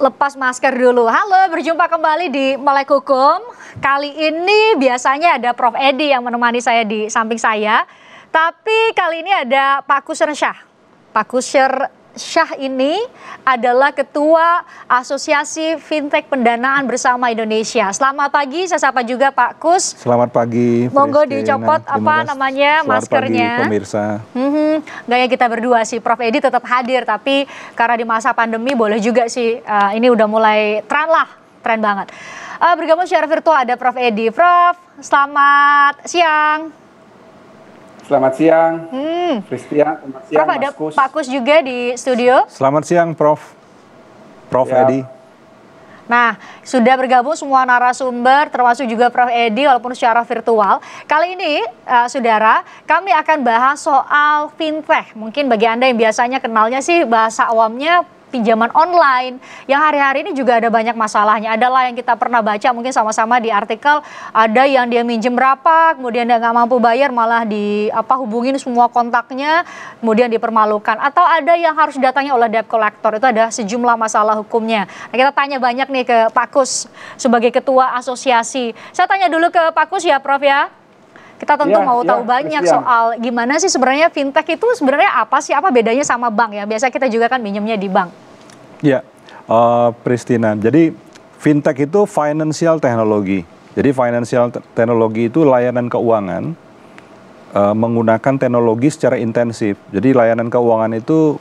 lepas masker dulu. Halo, berjumpa kembali di Melek Hukum. Kali ini biasanya ada Prof. Edi yang menemani saya di samping saya. Tapi kali ini ada Pak Kusir Syah. Pak Kusir. Syah ini adalah Ketua Asosiasi Fintech Pendanaan Bersama Indonesia. Selamat pagi, saya sapa juga Pak Kus. Selamat pagi. Monggo dicopot apa namanya Selamat maskernya. Pagi, pemirsa. Hmm, gaya kita berdua sih, Prof Edi tetap hadir, tapi karena di masa pandemi boleh juga sih. Uh, ini udah mulai tren lah, tren banget. Uh, bergabung secara virtual ada Prof Edi. Prof, selamat siang. Selamat siang, hmm. Christian. Selamat siang, Prof, ada Pak Kus juga di studio. Selamat siang, Prof. Prof ya. Edi. Nah, sudah bergabung semua narasumber, termasuk juga Prof. Edi, walaupun secara virtual. Kali ini, uh, saudara, kami akan bahas soal fintech. Mungkin bagi Anda yang biasanya kenalnya sih bahasa awamnya pinjaman online yang hari-hari ini juga ada banyak masalahnya. Adalah yang kita pernah baca mungkin sama-sama di artikel ada yang dia minjem berapa, kemudian dia nggak mampu bayar malah di apa hubungin semua kontaknya, kemudian dipermalukan. Atau ada yang harus datangnya oleh debt collector itu ada sejumlah masalah hukumnya. Nah, kita tanya banyak nih ke Pak Kus sebagai ketua asosiasi. Saya tanya dulu ke Pak Kus ya, Prof ya. Kita tentu ya, mau ya, tahu banyak Christian. soal gimana sih sebenarnya fintech itu sebenarnya apa sih? Apa bedanya sama bank ya? Biasa kita juga kan minumnya di bank. Ya, uh, Pristina. Jadi fintech itu financial technology. Jadi financial technology itu layanan keuangan uh, menggunakan teknologi secara intensif. Jadi layanan keuangan itu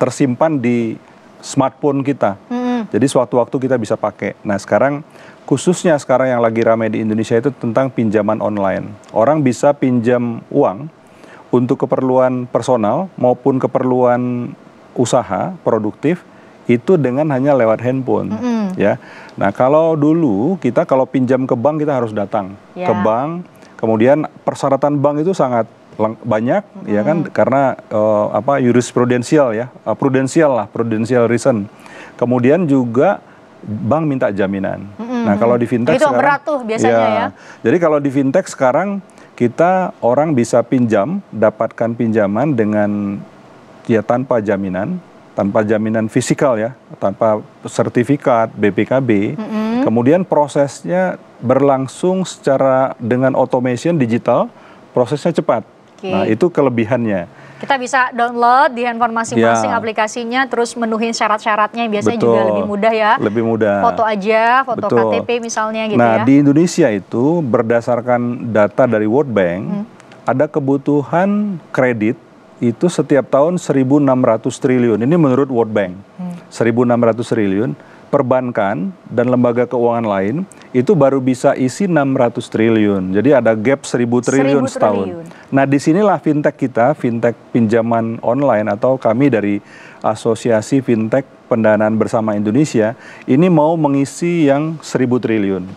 tersimpan di smartphone kita. Hmm. Jadi suatu waktu kita bisa pakai. Nah sekarang khususnya sekarang yang lagi ramai di Indonesia itu tentang pinjaman online. Orang bisa pinjam uang untuk keperluan personal maupun keperluan usaha produktif itu dengan hanya lewat handphone mm -hmm. ya. Nah, kalau dulu kita kalau pinjam ke bank kita harus datang yeah. ke bank. Kemudian persyaratan bank itu sangat banyak mm -hmm. ya kan karena uh, apa jurisprudensial ya, uh, prudensial lah, prudensial reason. Kemudian juga bank minta jaminan. Mm -hmm. Nah kalau di fintech itu sekarang, berat biasanya ya, ya. Jadi kalau di fintech sekarang kita orang bisa pinjam, dapatkan pinjaman dengan ya tanpa jaminan, tanpa jaminan fisikal ya, tanpa sertifikat BPKB. Mm -hmm. Kemudian prosesnya berlangsung secara dengan automation digital, prosesnya cepat. Okay. Nah itu kelebihannya. Kita bisa download di handphone masing-masing ya. aplikasinya, terus menuhin syarat-syaratnya yang biasanya Betul. juga lebih mudah ya. Lebih mudah. Foto aja, foto Betul. KTP misalnya gitu nah, ya. Nah di Indonesia itu berdasarkan data dari World Bank, hmm. ada kebutuhan kredit itu setiap tahun 1.600 triliun. Ini menurut World Bank, hmm. 1.600 triliun. Perbankan dan lembaga keuangan lain itu baru bisa isi 600 triliun. Jadi ada gap 1000 triliun 1000 setahun. Triliun. Nah, disinilah fintech kita, fintech pinjaman online atau kami dari Asosiasi Fintech Pendanaan Bersama Indonesia, ini mau mengisi yang 1000 triliun.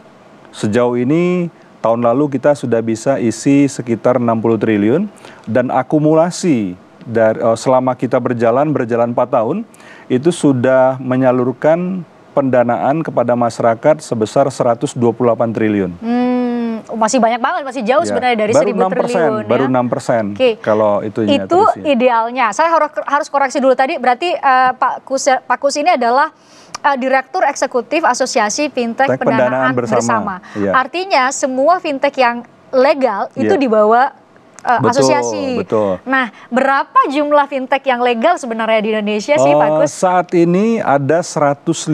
Sejauh ini tahun lalu kita sudah bisa isi sekitar 60 triliun dan akumulasi dari eh, selama kita berjalan berjalan 4 tahun itu sudah menyalurkan pendanaan kepada masyarakat sebesar 128 triliun. Hmm, masih banyak banget, masih jauh ya. sebenarnya dari baru 1000 triliun. Ya? Baru 6 persen okay. kalau itu Itu idealnya. Saya harus, harus koreksi dulu tadi, berarti uh, Pak, Kus, Pak Kus ini adalah uh, Direktur Eksekutif Asosiasi Fintech Pendanaan, Pendanaan Bersama. bersama. Ya. Artinya semua fintech yang legal itu ya. dibawa uh, betul, asosiasi. Betul. Nah, berapa jumlah fintech yang legal sebenarnya di Indonesia sih, uh, Pak eh, Gus? Saat ini ada 155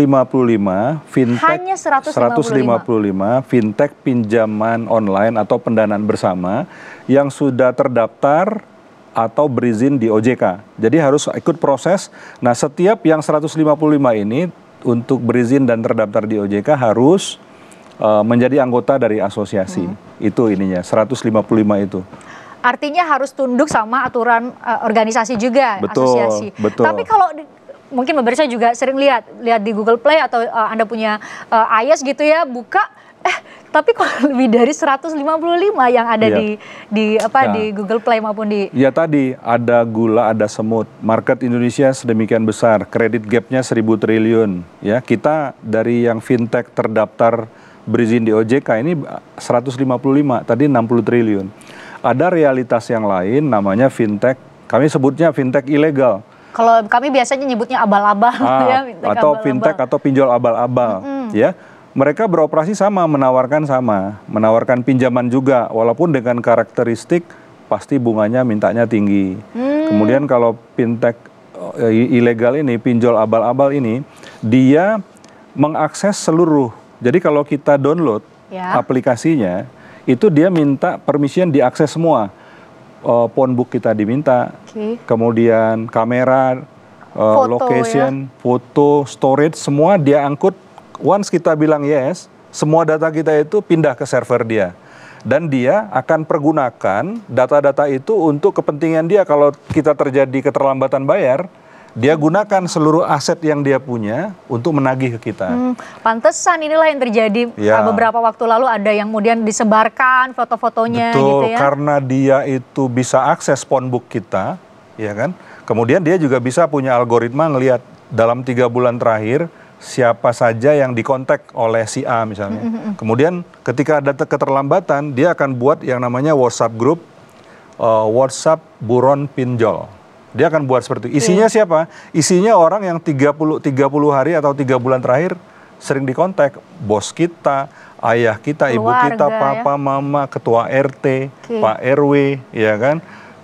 fintech. Hanya 155. 155 fintech pinjaman online atau pendanaan bersama yang sudah terdaftar atau berizin di OJK. Jadi harus ikut proses. Nah, setiap yang 155 ini untuk berizin dan terdaftar di OJK harus uh, menjadi anggota dari asosiasi. Hmm. Itu ininya 155 itu. Artinya harus tunduk sama aturan uh, organisasi juga, betul, asosiasi. Betul. Tapi kalau di, mungkin pemirsa juga sering lihat lihat di Google Play atau uh, Anda punya uh, eh, iOS gitu ya, buka eh tapi kalau lebih dari 155 yang ada ya. di di apa ya. di Google Play maupun di Ya tadi ada gula, ada semut. Market Indonesia sedemikian besar, kredit gapnya 1000 triliun ya. Kita dari yang fintech terdaftar berizin di OJK ini 155, tadi 60 triliun. Ada realitas yang lain namanya fintech. Kami sebutnya fintech ilegal. Kalau kami biasanya nyebutnya abal-abal ah, ya, atau abal-abal. fintech atau pinjol abal-abal mm -hmm. ya. Mereka beroperasi sama, menawarkan sama, menawarkan pinjaman juga walaupun dengan karakteristik pasti bunganya mintanya tinggi. Hmm. Kemudian kalau fintech eh, ilegal ini, pinjol abal-abal ini, dia mengakses seluruh. Jadi kalau kita download ya. aplikasinya, itu dia minta permission diakses semua. Uh, eh, phonebook kita diminta, okay. kemudian kamera, uh, foto, ya. location, ya? foto, storage, semua dia angkut. Once kita bilang yes, semua data kita itu pindah ke server dia. Dan dia akan pergunakan data-data itu untuk kepentingan dia. Kalau kita terjadi keterlambatan bayar, dia gunakan seluruh aset yang dia punya untuk menagih ke kita. Hmm, pantesan inilah yang terjadi ya. Uh, beberapa waktu lalu ada yang kemudian disebarkan foto-fotonya gitu Betul, gitu ya. karena dia itu bisa akses ponbook kita, ya kan? Kemudian dia juga bisa punya algoritma ngelihat dalam tiga bulan terakhir siapa saja yang dikontak oleh si A misalnya. Hmm, hmm, hmm, kemudian ketika ada keterlambatan, dia akan buat yang namanya WhatsApp group uh, WhatsApp buron pinjol. Dia akan buat seperti itu. Iya. Isinya hmm. siapa? Isinya orang yang 30 30 hari atau tiga bulan terakhir sering dikontak bos kita, ayah kita, Keluarga, ibu kita, ya. papa, ya? mama, ketua RT, okay. Pak RW, ya kan?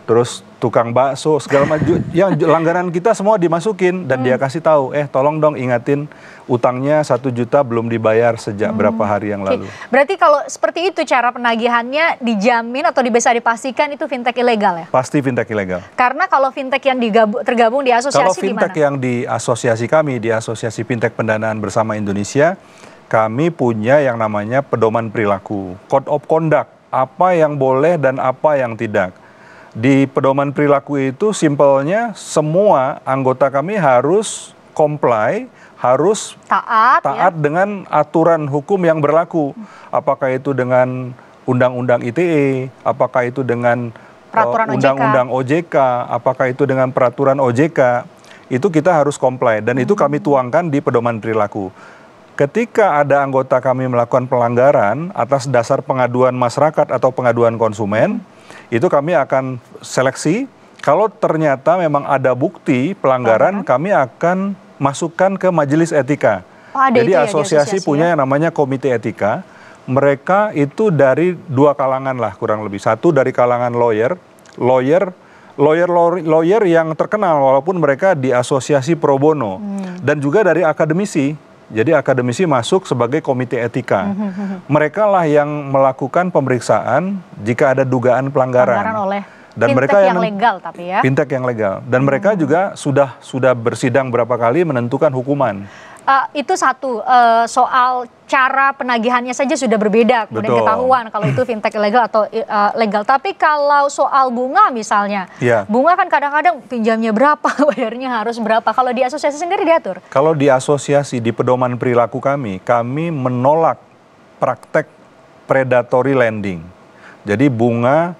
Terus tukang bakso segala macam yang langganan kita semua dimasukin dan hmm. dia kasih tahu eh tolong dong ingatin utangnya satu juta belum dibayar sejak hmm. berapa hari yang lalu. Okay. Berarti kalau seperti itu cara penagihannya dijamin atau bisa dipastikan itu fintech ilegal ya? Pasti fintech ilegal. Karena kalau fintech yang digabung tergabung di asosiasi Kalau fintech dimana? yang di asosiasi kami di asosiasi fintech pendanaan bersama Indonesia kami punya yang namanya pedoman perilaku, code of conduct, apa yang boleh dan apa yang tidak di pedoman perilaku itu simpelnya semua anggota kami harus comply, harus taat, ya. taat ya? dengan aturan hukum yang berlaku. Apakah itu dengan undang-undang ITE, apakah itu dengan eh, undang-undang OJK. OJK, apakah itu dengan peraturan OJK, itu kita harus comply dan hmm. itu kami hmm. tuangkan di pedoman perilaku. Ketika ada anggota kami melakukan pelanggaran atas dasar pengaduan masyarakat atau pengaduan konsumen, hmm itu kami akan seleksi. Kalau ternyata memang ada bukti pelanggaran, kami akan masukkan ke majelis etika. Oh, Jadi ya asosiasi, ya, punya yang namanya komite etika. Mereka itu dari dua kalangan lah kurang lebih. Satu dari kalangan lawyer, lawyer lawyer lawyer yang terkenal walaupun mereka di asosiasi pro bono hmm. dan juga dari akademisi jadi akademisi masuk sebagai komite etika. Mereka lah yang melakukan pemeriksaan jika ada dugaan pelanggaran. pelanggaran oleh dan mereka yang, yang legal tapi ya. Fintech yang legal dan mereka hmm. juga sudah sudah bersidang berapa kali menentukan hukuman uh, itu satu uh, soal cara penagihannya saja sudah berbeda kemudian Betul. ketahuan kalau itu fintech ilegal atau uh, legal tapi kalau soal bunga misalnya ya. bunga kan kadang-kadang pinjamnya berapa bayarnya harus berapa kalau di asosiasi sendiri diatur kalau di asosiasi di pedoman perilaku kami kami menolak praktek predatory lending jadi bunga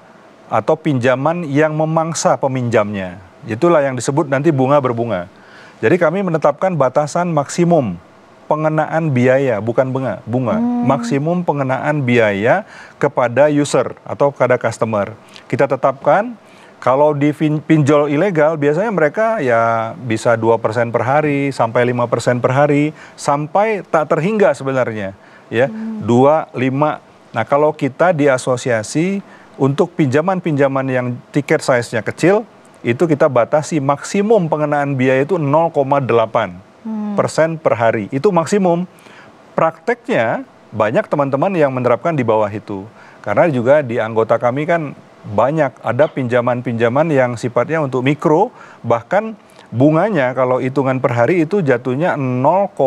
atau pinjaman yang memangsa peminjamnya itulah yang disebut nanti bunga berbunga jadi kami menetapkan batasan maksimum pengenaan biaya bukan bunga, bunga. Hmm. Maksimum pengenaan biaya kepada user atau kepada customer. Kita tetapkan kalau di pinjol ilegal biasanya mereka ya bisa 2% per hari sampai 5% per hari sampai tak terhingga sebenarnya ya. Hmm. 2 5. Nah, kalau kita di asosiasi untuk pinjaman-pinjaman yang tiket size-nya kecil itu kita batasi maksimum pengenaan biaya itu 0,8 hmm. persen per hari. Itu maksimum. Prakteknya banyak teman-teman yang menerapkan di bawah itu. Karena juga di anggota kami kan banyak ada pinjaman-pinjaman yang sifatnya untuk mikro bahkan bunganya kalau hitungan per hari itu jatuhnya 0,02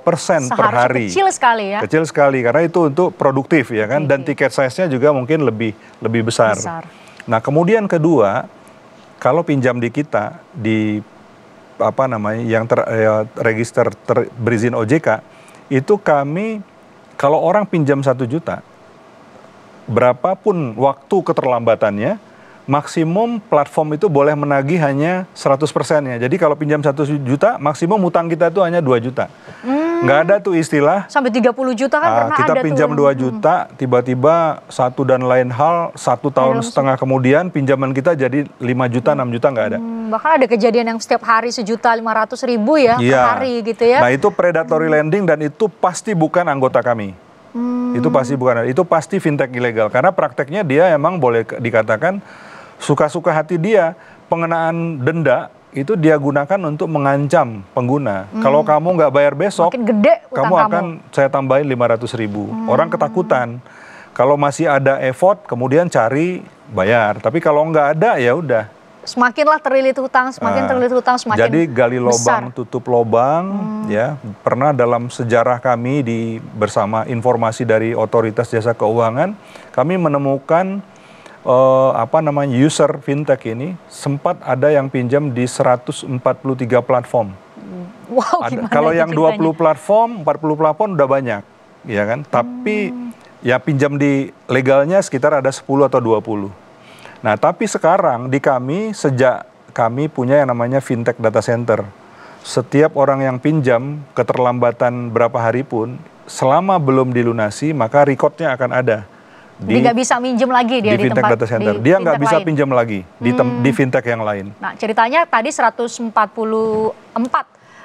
persen per hari. Kecil sekali ya. Kecil sekali karena itu untuk produktif ya kan dan tiket size-nya juga mungkin lebih lebih besar. besar. Nah kemudian kedua kalau pinjam di kita di apa namanya yang ter, eh, register ter, berizin OJK itu kami kalau orang pinjam satu juta berapapun waktu keterlambatannya maksimum platform itu boleh menagih hanya 100% ya. Jadi kalau pinjam 1 juta, maksimum utang kita itu hanya 2 juta. Hmm. Nggak ada tuh istilah. Sampai 30 juta kan uh, pernah kita ada pinjam tuh. Hmm. 2 juta, tiba-tiba satu dan lain hal satu tahun Langsung. Iya, setengah kemudian pinjaman kita jadi 5 juta, hmm. 6 juta nggak ada. Hmm, bahkan ada kejadian yang setiap hari sejuta lima ratus ribu ya, ya per iya. hari gitu ya. Nah itu predatory hmm. lending dan itu pasti bukan anggota kami. Hmm. Itu pasti bukan, itu pasti fintech ilegal karena prakteknya dia emang boleh dikatakan suka-suka hati dia pengenaan denda itu dia gunakan untuk mengancam pengguna. Hmm. Kalau kamu nggak bayar besok, gede kamu akan saya tambahin 500 ribu. Hmm. Orang ketakutan. Kalau masih ada effort, kemudian cari bayar. Tapi kalau nggak ada ya udah. Semakinlah terlilit hutang, semakin uh, terlilit hutang, semakin Jadi gali lubang, tutup lubang, hmm. ya. Pernah dalam sejarah kami di bersama informasi dari otoritas jasa keuangan, kami menemukan uh, apa namanya user fintech ini sempat ada yang pinjam di 143 platform. Wow, ada, kalau yang ceritanya? 20 platform, 40 platform udah banyak, ya kan? Tapi hmm. ya pinjam di legalnya sekitar ada 10 atau 20. Nah, tapi sekarang di kami sejak kami punya yang namanya fintech data center. Setiap orang yang pinjam keterlambatan berapa hari pun selama belum dilunasi maka recordnya akan ada di nggak bisa minjem lagi dia di, fintech di tempat data center. Di dia nggak bisa lain. pinjam lagi di, tem, hmm. di fintech yang lain. Nah ceritanya tadi 144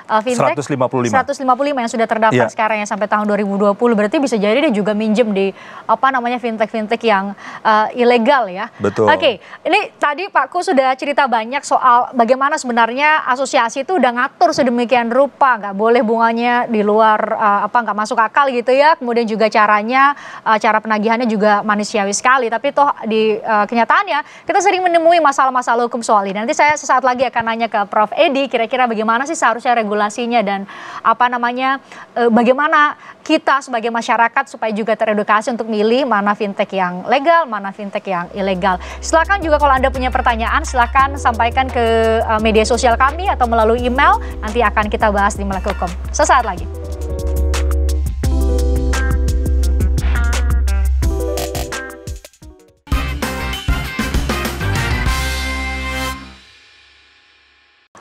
uh, fintech 155 155 yang sudah terdaftar yeah. sekarang ya sampai tahun 2020 berarti bisa jadi dia juga minjem di apa namanya fintech-fintech yang uh, ilegal ya. Betul. Oke, okay. ini tadi Pak Ku sudah cerita banyak soal bagaimana sebenarnya asosiasi itu udah ngatur sedemikian rupa nggak boleh bunganya di luar uh, apa nggak masuk akal gitu ya. Kemudian juga caranya uh, cara penagihannya juga manusiawi sekali tapi toh di uh, kenyataannya kita sering menemui masalah-masalah hukum soal ini. Nanti saya sesaat lagi akan nanya ke Prof Edi kira-kira bagaimana sih seharusnya regulasi regulasinya dan apa namanya e, bagaimana kita sebagai masyarakat supaya juga teredukasi untuk milih mana fintech yang legal, mana fintech yang ilegal. Silakan juga kalau Anda punya pertanyaan silakan sampaikan ke eh, media sosial kami atau melalui email nanti akan kita bahas di Melek Hukum. Sesaat lagi.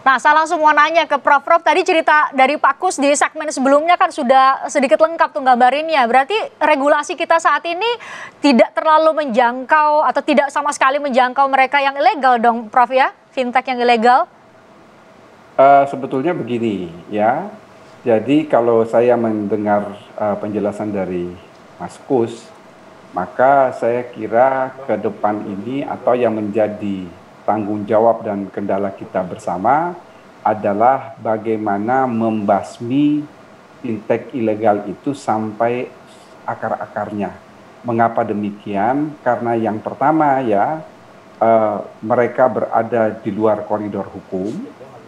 Nah, saya langsung mau nanya ke Prof. Prof, tadi cerita dari Pak Kus di segmen sebelumnya kan sudah sedikit lengkap tuh gambarinnya. Berarti regulasi kita saat ini tidak terlalu menjangkau atau tidak sama sekali menjangkau mereka yang ilegal dong, Prof ya? Fintech yang ilegal? Uh, sebetulnya begini ya. Jadi kalau saya mendengar uh, penjelasan dari Mas Kus, maka saya kira ke depan ini atau yang menjadi tanggung jawab dan kendala kita bersama adalah bagaimana membasmi fintech ilegal itu sampai akar-akarnya. Mengapa demikian? Karena yang pertama ya eh, mereka berada di luar koridor hukum.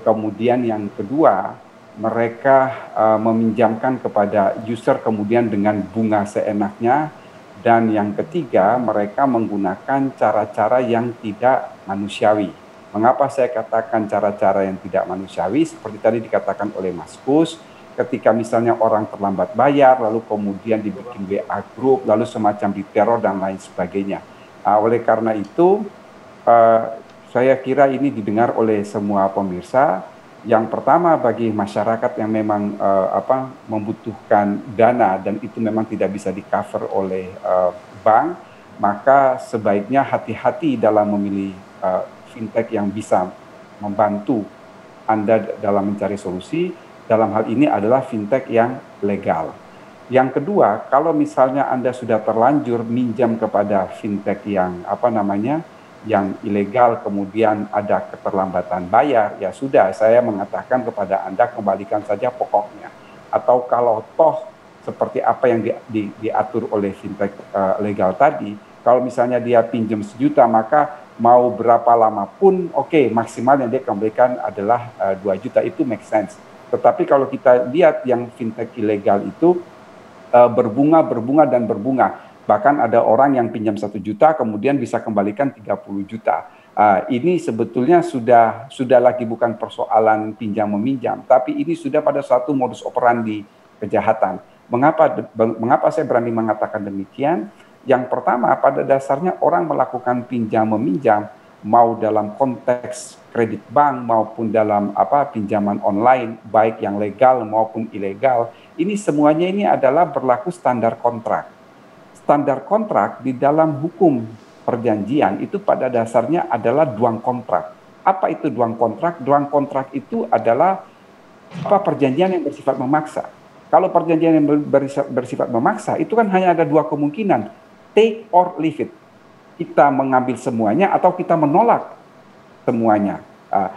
Kemudian yang kedua, mereka eh, meminjamkan kepada user kemudian dengan bunga seenaknya dan yang ketiga, mereka menggunakan cara-cara yang tidak manusiawi. Mengapa saya katakan cara-cara yang tidak manusiawi? Seperti tadi dikatakan oleh Mas Kus, ketika misalnya orang terlambat bayar, lalu kemudian dibikin WA group, lalu semacam diteror dan lain sebagainya. Nah, oleh karena itu, uh, saya kira ini didengar oleh semua pemirsa yang pertama bagi masyarakat yang memang uh, apa membutuhkan dana dan itu memang tidak bisa di cover oleh uh, bank maka sebaiknya hati-hati dalam memilih uh, fintech yang bisa membantu Anda dalam mencari solusi dalam hal ini adalah fintech yang legal. Yang kedua, kalau misalnya Anda sudah terlanjur minjam kepada fintech yang apa namanya yang ilegal kemudian ada keterlambatan bayar, ya sudah saya mengatakan kepada Anda kembalikan saja pokoknya. Atau kalau toh seperti apa yang di, di, diatur oleh fintech uh, legal tadi, kalau misalnya dia pinjam sejuta maka mau berapa lama pun oke okay, maksimal yang dia kembalikan adalah uh, juta itu make sense. Tetapi kalau kita lihat yang fintech ilegal itu eh, berbunga, berbunga dan berbunga Bahkan ada orang yang pinjam satu juta kemudian bisa kembalikan 30 juta. Uh, ini sebetulnya sudah sudah lagi bukan persoalan pinjam meminjam, tapi ini sudah pada satu modus operandi kejahatan. Mengapa mengapa saya berani mengatakan demikian? Yang pertama pada dasarnya orang melakukan pinjam meminjam mau dalam konteks kredit bank maupun dalam apa pinjaman online baik yang legal maupun ilegal ini semuanya ini adalah berlaku standar kontrak standar kontrak di dalam hukum perjanjian itu pada dasarnya adalah duang kontrak. Apa itu duang kontrak? Duang kontrak itu adalah apa perjanjian yang bersifat memaksa. Kalau perjanjian yang bersifat memaksa itu kan hanya ada dua kemungkinan, take or leave it. Kita mengambil semuanya atau kita menolak semuanya. Ah,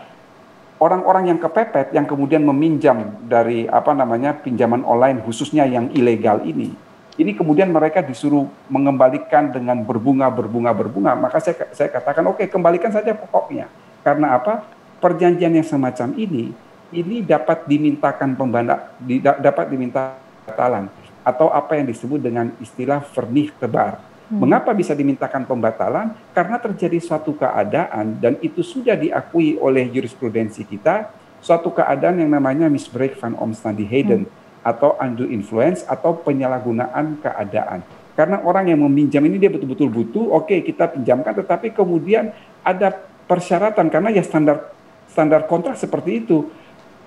orang-orang yang kepepet yang kemudian meminjam dari apa namanya pinjaman online khususnya yang ilegal ini ini kemudian mereka disuruh mengembalikan dengan berbunga berbunga berbunga maka saya saya katakan oke okay, kembalikan saja pokoknya karena apa perjanjian yang semacam ini ini dapat dimintakan pembanda di, dapat diminta batalan atau apa yang disebut dengan istilah vernih tebar hmm. mengapa bisa dimintakan pembatalan karena terjadi suatu keadaan dan itu sudah diakui oleh jurisprudensi kita suatu keadaan yang namanya misbreak van Omstandy Hayden hmm atau undue influence atau penyalahgunaan keadaan. Karena orang yang meminjam ini dia betul-betul butuh, oke okay, kita pinjamkan, tetapi kemudian ada persyaratan karena ya standar standar kontrak seperti itu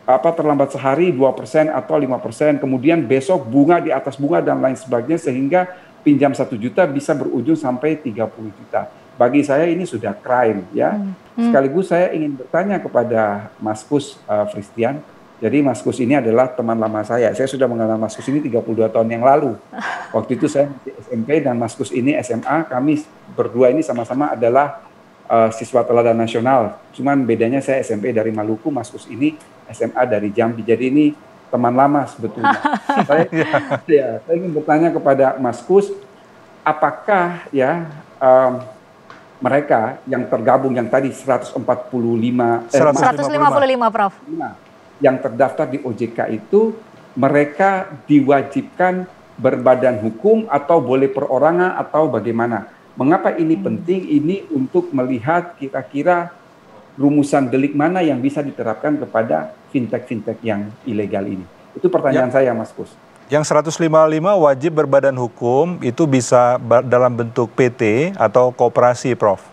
apa terlambat sehari 2% atau 5%, kemudian besok bunga di atas bunga dan lain sebagainya sehingga pinjam satu juta bisa berujung sampai 30 juta. Bagi saya ini sudah crime ya. Hmm. hmm. Sekaligus saya ingin bertanya kepada Mas Kus uh, Fristian, jadi Mas Kus ini adalah teman lama saya. Saya sudah mengenal Mas Kus ini 32 tahun yang lalu. Waktu itu saya masih SMP dan Mas Kus ini SMA. Kami berdua ini sama-sama adalah uh, siswa teladan nasional. Cuman bedanya saya SMP dari Maluku, Mas Kus ini SMA dari Jambi. Jadi ini teman lama sebetulnya. saya, iya. ya, saya ingin bertanya kepada Mas Kus, apakah ya um, mereka yang tergabung yang tadi 145 eh, 155 Prof yang terdaftar di OJK itu mereka diwajibkan berbadan hukum atau boleh perorangan atau bagaimana. Mengapa ini hmm. penting? Ini untuk melihat kira-kira rumusan delik mana yang bisa diterapkan kepada fintech-fintech yang ilegal ini. Itu pertanyaan ya. saya, Mas Kus. Yang 155 wajib berbadan hukum itu bisa dalam bentuk PT atau kooperasi, Prof.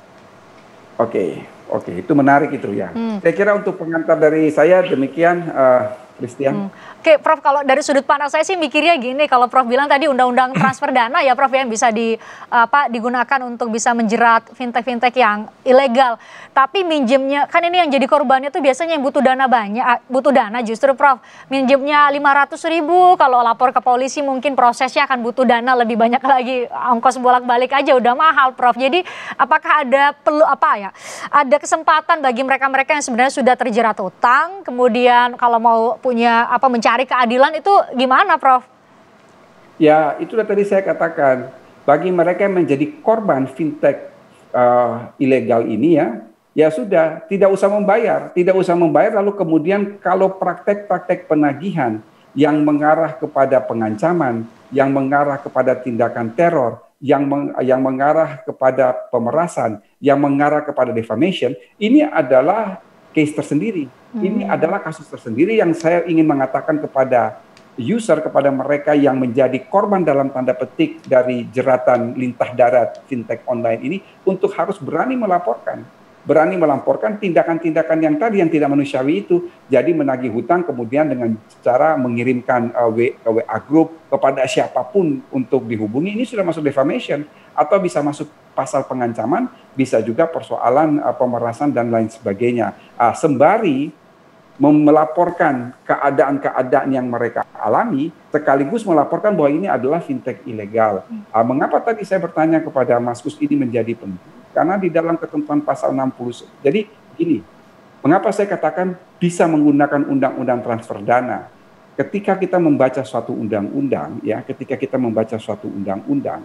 Oke. Okay. Oke, itu menarik itu ya. Hmm. Saya kira untuk pengantar dari saya demikian, uh, Christian. Hmm. Oke, Prof, kalau dari sudut pandang saya sih mikirnya gini, kalau Prof bilang tadi undang-undang transfer dana ya, Prof, ya, yang bisa di apa digunakan untuk bisa menjerat fintech-fintech yang ilegal. Tapi minjemnya kan ini yang jadi korbannya tuh biasanya yang butuh dana banyak, ah, butuh dana justru Prof. Minjemnya 500 ribu, kalau lapor ke polisi mungkin prosesnya akan butuh dana lebih banyak lagi, ongkos bolak-balik aja udah mahal, Prof. Jadi apakah ada perlu apa ya? Ada kesempatan bagi mereka-mereka yang sebenarnya sudah terjerat utang, kemudian kalau mau punya apa mencari mencari keadilan itu gimana, Prof? Ya, itu tadi saya katakan. Bagi mereka yang menjadi korban fintech uh, ilegal ini ya, ya sudah, tidak usah membayar. Tidak usah membayar, lalu kemudian kalau praktek-praktek penagihan yang mengarah kepada pengancaman, yang mengarah kepada tindakan teror, yang meng, yang mengarah kepada pemerasan, yang mengarah kepada defamation, ini adalah case tersendiri. Hmm. Ini adalah kasus tersendiri yang saya ingin mengatakan kepada user, kepada mereka yang menjadi korban dalam tanda petik dari jeratan lintah darat fintech online ini untuk harus berani melaporkan. Berani melaporkan tindakan-tindakan yang tadi yang tidak manusiawi itu, jadi menagih hutang kemudian dengan cara mengirimkan uh, WA group kepada siapapun untuk dihubungi, ini sudah masuk defamation atau bisa masuk pasal pengancaman, bisa juga persoalan uh, pemerasan dan lain sebagainya. Uh, sembari melaporkan keadaan-keadaan yang mereka alami, sekaligus melaporkan bahwa ini adalah fintech ilegal. Uh, mengapa tadi saya bertanya kepada Mas Kus ini menjadi penting? Karena di dalam ketentuan pasal 60, jadi gini, mengapa saya katakan bisa menggunakan undang-undang transfer dana? Ketika kita membaca suatu undang-undang, ya, ketika kita membaca suatu undang-undang,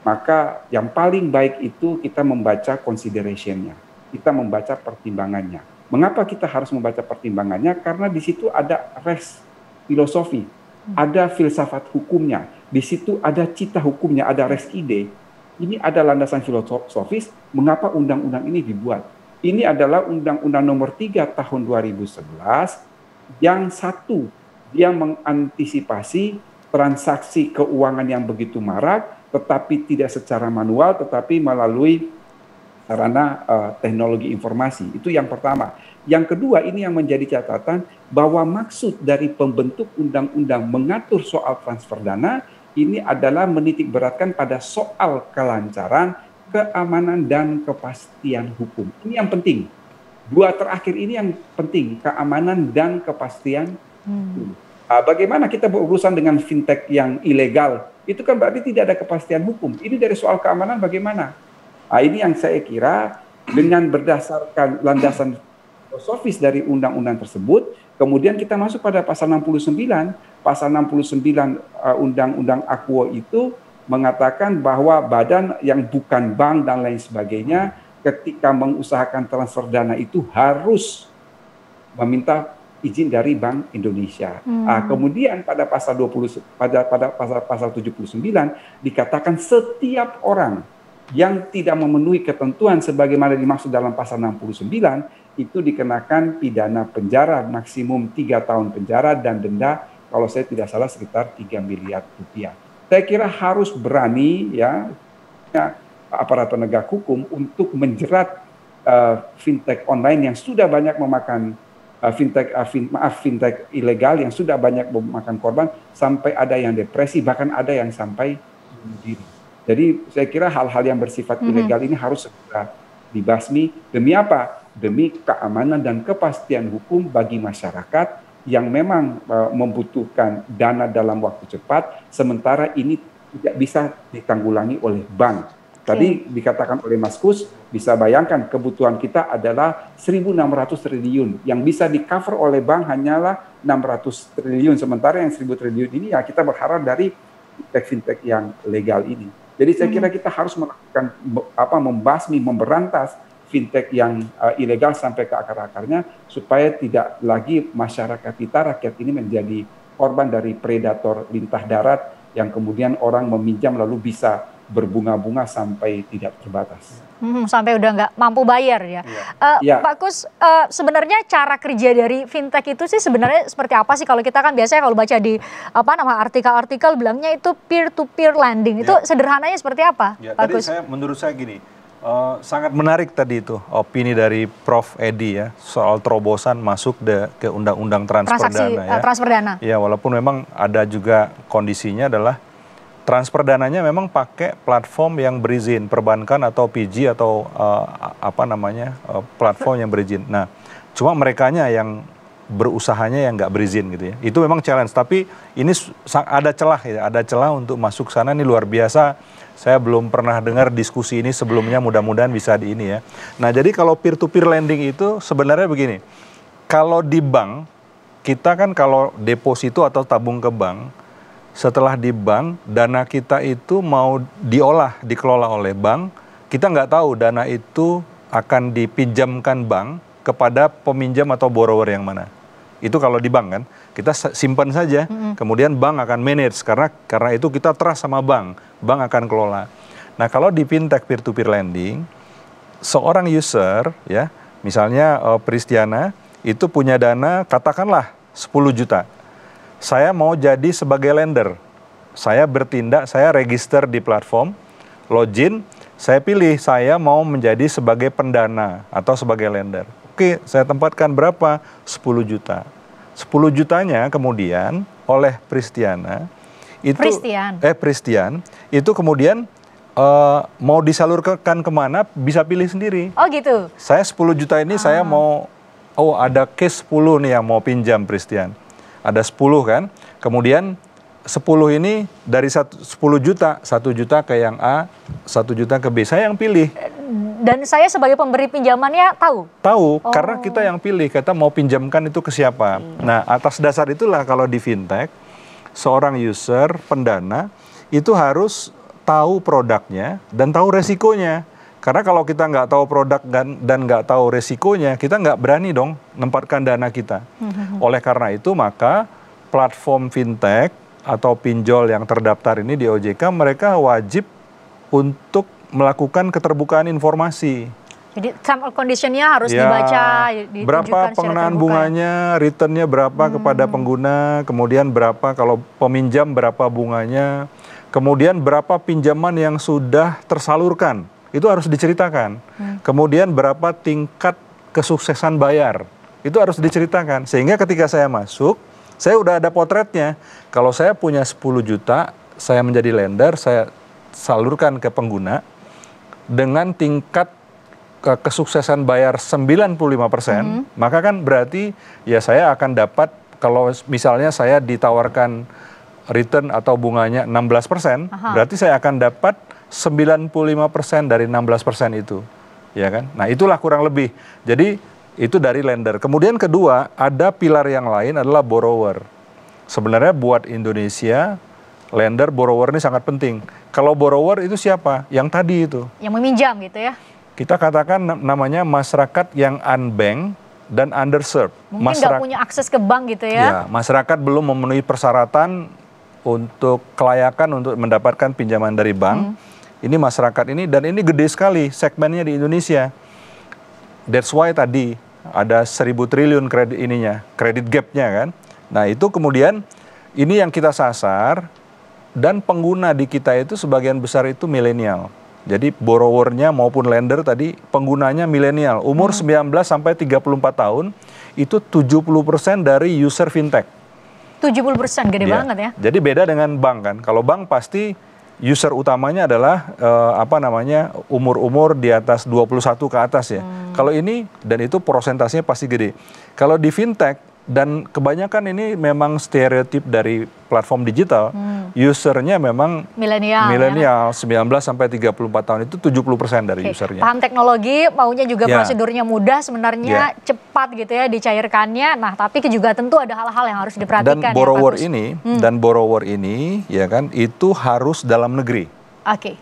maka yang paling baik itu kita membaca considerationnya, kita membaca pertimbangannya. Mengapa kita harus membaca pertimbangannya? Karena di situ ada res filosofi, hmm. ada filsafat hukumnya, di situ ada cita hukumnya, ada res ide. Ini ada landasan filosofis mengapa undang-undang ini dibuat. Ini adalah Undang-Undang Nomor 3 Tahun 2011 yang satu dia mengantisipasi transaksi keuangan yang begitu marak tetapi tidak secara manual, tetapi melalui sarana uh, teknologi informasi. Itu yang pertama. Yang kedua, ini yang menjadi catatan bahwa maksud dari pembentuk undang-undang mengatur soal transfer dana ini adalah menitik beratkan pada soal kelancaran, keamanan dan kepastian hukum. Ini yang penting. Dua terakhir ini yang penting, keamanan dan kepastian hmm. Ah, bagaimana kita berurusan dengan fintech yang ilegal? Itu kan berarti tidak ada kepastian hukum. Ini dari soal keamanan bagaimana? Nah, ini yang saya kira dengan berdasarkan landasan filosofis dari undang-undang tersebut, kemudian kita masuk pada pasal 69. Pasal 69 ah, undang-undang uh, Akuo itu mengatakan bahwa badan yang bukan bank dan lain sebagainya ketika mengusahakan transfer dana itu harus meminta izin dari Bank Indonesia. Ah, hmm. Uh, kemudian pada pasal 20 pada pada pasal pasal 79 dikatakan setiap orang yang tidak memenuhi ketentuan sebagaimana dimaksud dalam pasal 69 itu dikenakan pidana penjara maksimum 3 tahun penjara dan denda kalau saya tidak salah sekitar 3 miliar rupiah. Saya kira harus berani ya, ya aparat penegak hukum untuk menjerat uh, fintech online yang sudah banyak memakan uh, fintech eh, maaf fintech ilegal yang sudah banyak memakan korban sampai ada yang depresi bahkan ada yang sampai bunuh diri. Jadi saya kira hal-hal yang bersifat mhm. ilegal ini harus segera dibasmi demi apa? Demi keamanan dan kepastian hukum bagi masyarakat yang memang eh, membutuhkan dana dalam waktu cepat sementara ini tidak bisa ditanggulangi oleh bank Tadi iya. dikatakan oleh Mas Kus, bisa bayangkan kebutuhan kita adalah 1.600 triliun. Yang bisa di cover oleh bank hanyalah 600 triliun. Sementara yang 1.000 triliun ini ya kita berharap dari fintech-fintech yang legal ini. Jadi saya kira hmm. kita harus melakukan apa membasmi, memberantas fintech yang uh, ilegal sampai ke akar-akarnya supaya tidak lagi masyarakat kita rakyat ini menjadi korban dari predator lintah darat yang kemudian orang meminjam lalu bisa berbunga-bunga sampai tidak terbatas. Hmm, sampai udah nggak mampu bayar ya. ya. Uh, ya. Pak Kus, uh, sebenarnya cara kerja dari fintech itu sih sebenarnya seperti apa sih? Kalau kita kan biasanya kalau baca di apa nama artikel-artikel bilangnya itu peer to peer lending. Ya. Itu iya. sederhananya seperti apa? Ya, Pak tadi Kus? saya menurut saya gini, uh, sangat menarik tadi itu opini dari Prof Edi ya soal terobosan masuk de, ke undang-undang transfer Transaksi, dana ya. Uh, transfer dana. Ya, walaupun memang ada juga kondisinya adalah transfer dananya memang pakai platform yang berizin perbankan atau PG atau uh, apa namanya uh, platform yang berizin. Nah, cuma mereka yang berusahanya yang nggak berizin gitu ya. Itu memang challenge. Tapi ini ada celah, ya. ada celah untuk masuk sana ini luar biasa. Saya belum pernah dengar diskusi ini sebelumnya. Mudah-mudahan bisa di ini ya. Nah, jadi kalau peer to peer lending itu sebenarnya begini. Kalau di bank kita kan kalau deposito atau tabung ke bank setelah di bank dana kita itu mau diolah dikelola oleh bank kita nggak tahu dana itu akan dipinjamkan bank kepada peminjam atau borrower yang mana itu kalau di bank kan kita simpan saja mm -hmm. kemudian bank akan manage karena karena itu kita trust sama bank bank akan kelola nah kalau di fintech peer to peer lending seorang user ya misalnya uh, Pristiana itu punya dana katakanlah 10 juta saya mau jadi sebagai lender. Saya bertindak, saya register di platform, login, saya pilih saya mau menjadi sebagai pendana atau sebagai lender. Oke, saya tempatkan berapa? 10 juta. 10 jutanya kemudian oleh Pristiana itu Pristian. eh Pristian itu kemudian uh, mau disalurkan kemana bisa pilih sendiri. Oh gitu. Saya 10 juta ini ah. saya mau oh ada case 10 nih yang mau pinjam Pristian ada 10 kan. Kemudian 10 ini dari 1, 10 juta, 1 juta ke yang A, 1 juta ke B. Saya yang pilih. Dan saya sebagai pemberi pinjamannya tahu? Tahu, oh. karena kita yang pilih. Kita mau pinjamkan itu ke siapa. Hmm. Nah, atas dasar itulah kalau di fintech, seorang user, pendana, itu harus tahu produknya dan tahu resikonya. Karena kalau kita nggak tahu produk dan nggak tahu resikonya, kita nggak berani dong nempatkan dana kita. Mm-hmm. Oleh karena itu maka platform fintech atau pinjol yang terdaftar ini di OJK mereka wajib untuk melakukan keterbukaan informasi. Jadi term conditionnya harus ya, dibaca, berapa pengenaan bunganya, returnnya berapa hmm. kepada pengguna, kemudian berapa kalau peminjam berapa bunganya, kemudian berapa pinjaman yang sudah tersalurkan itu harus diceritakan. Hmm. Kemudian berapa tingkat kesuksesan bayar itu harus diceritakan sehingga ketika saya masuk saya udah ada potretnya. Kalau saya punya 10 juta, saya menjadi lender, saya salurkan ke pengguna dengan tingkat kesuksesan bayar 95%, mm -hmm. maka kan berarti ya saya akan dapat kalau misalnya saya ditawarkan return atau bunganya 16%, Aha. berarti saya akan dapat 95% dari 16% itu. Ya kan? Nah, itulah kurang lebih. Jadi itu dari lender. Kemudian kedua, ada pilar yang lain adalah borrower. Sebenarnya buat Indonesia lender borrower ini sangat penting. Kalau borrower itu siapa? Yang tadi itu. Yang meminjam gitu ya. Kita katakan namanya masyarakat yang unbank dan underserved. Mungkin nggak punya akses ke bank gitu ya. ya. Masyarakat belum memenuhi persyaratan untuk kelayakan untuk mendapatkan pinjaman dari bank. Hmm ini masyarakat ini dan ini gede sekali segmennya di Indonesia. That's why tadi ada 1000 triliun kredit ininya, kredit gapnya kan. Nah itu kemudian ini yang kita sasar dan pengguna di kita itu sebagian besar itu milenial. Jadi borrowernya maupun lender tadi penggunanya milenial. Umur hmm. 19 sampai 34 tahun itu 70% dari user fintech. 70% gede ya. banget ya. Jadi beda dengan bank kan. Kalau bank pasti user utamanya adalah uh, apa namanya umur-umur di atas 21 ke atas ya. Hmm. Kalau ini dan itu prosentasinya pasti gede. Kalau di fintech dan kebanyakan ini memang stereotip dari platform digital. Hmm. Usernya memang milenial. Milenial ya. 19 sampai 34 tahun itu 70% dari okay. usernya. Paham teknologi, maunya juga yeah. prosedurnya mudah, sebenarnya yeah. cepat gitu ya dicairkannya. Nah, tapi juga tentu ada hal-hal yang harus diperhatikan. Dan ya, borrower ya, ini hmm. dan borrower ini ya kan itu harus dalam negeri. Oke. Okay.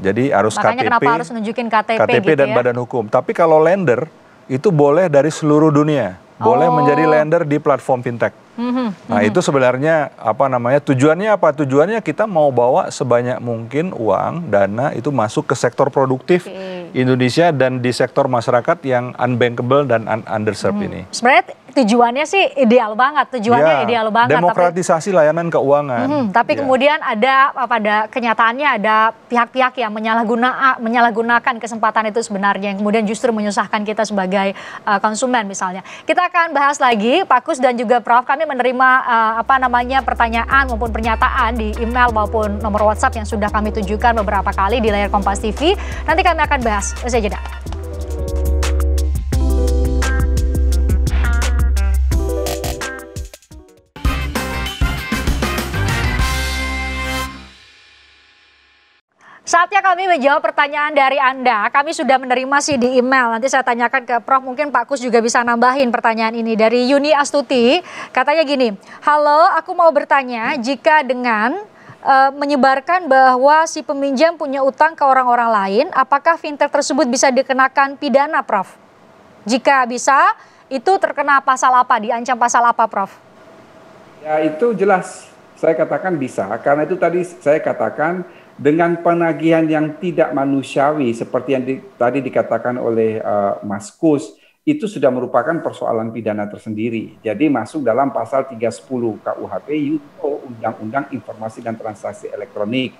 Jadi harus Makanya KTP. kenapa harus nunjukin KTP, KTP gitu dan ya? badan hukum. Tapi kalau lender itu boleh dari seluruh dunia boleh oh. menjadi lender di platform fintech. Mm -hmm. Nah, mhm. itu sebenarnya apa namanya? Tujuannya apa? Tujuannya kita mau bawa sebanyak mungkin uang, dana itu masuk ke sektor produktif okay. Indonesia dan di sektor masyarakat yang unbankable dan un underserved mm -hmm. ini. Sebenarnya tujuannya sih ideal banget, tujuannya ya, ideal banget. Demokratisasi tapi, layanan keuangan. Hmm, tapi ya. kemudian ada eh, pada kenyataannya ada pihak-pihak yang menyalahguna eh, menyalahgunakan kesempatan itu sebenarnya yang kemudian justru menyusahkan kita sebagai uh, konsumen misalnya. Kita akan bahas lagi Pak Kus dan juga Prof. Kami menerima uh, apa namanya pertanyaan maupun pernyataan di email maupun nomor WhatsApp yang sudah kami tunjukkan beberapa kali di layar Kompas TV. Nanti kami akan bahas Saya jeda. Saatnya kami menjawab pertanyaan dari Anda. Kami sudah menerima sih di email. Nanti saya tanyakan ke Prof. Mungkin Pak Kus juga bisa nambahin pertanyaan ini. Dari Yuni Astuti, katanya gini. Halo, aku mau bertanya jika dengan uh, menyebarkan bahwa si peminjam punya utang ke orang-orang lain, apakah fintech tersebut bisa dikenakan pidana, Prof? Jika bisa, itu terkena pasal apa? Diancam pasal apa, Prof? Ya, itu jelas. Saya katakan bisa. Karena itu tadi saya katakan dengan penagihan yang tidak manusiawi seperti yang di, tadi dikatakan oleh uh, Mas Kus itu sudah merupakan persoalan pidana tersendiri. Jadi masuk dalam pasal 310 KUHP yaitu Undang-Undang Informasi dan Transaksi Elektronik.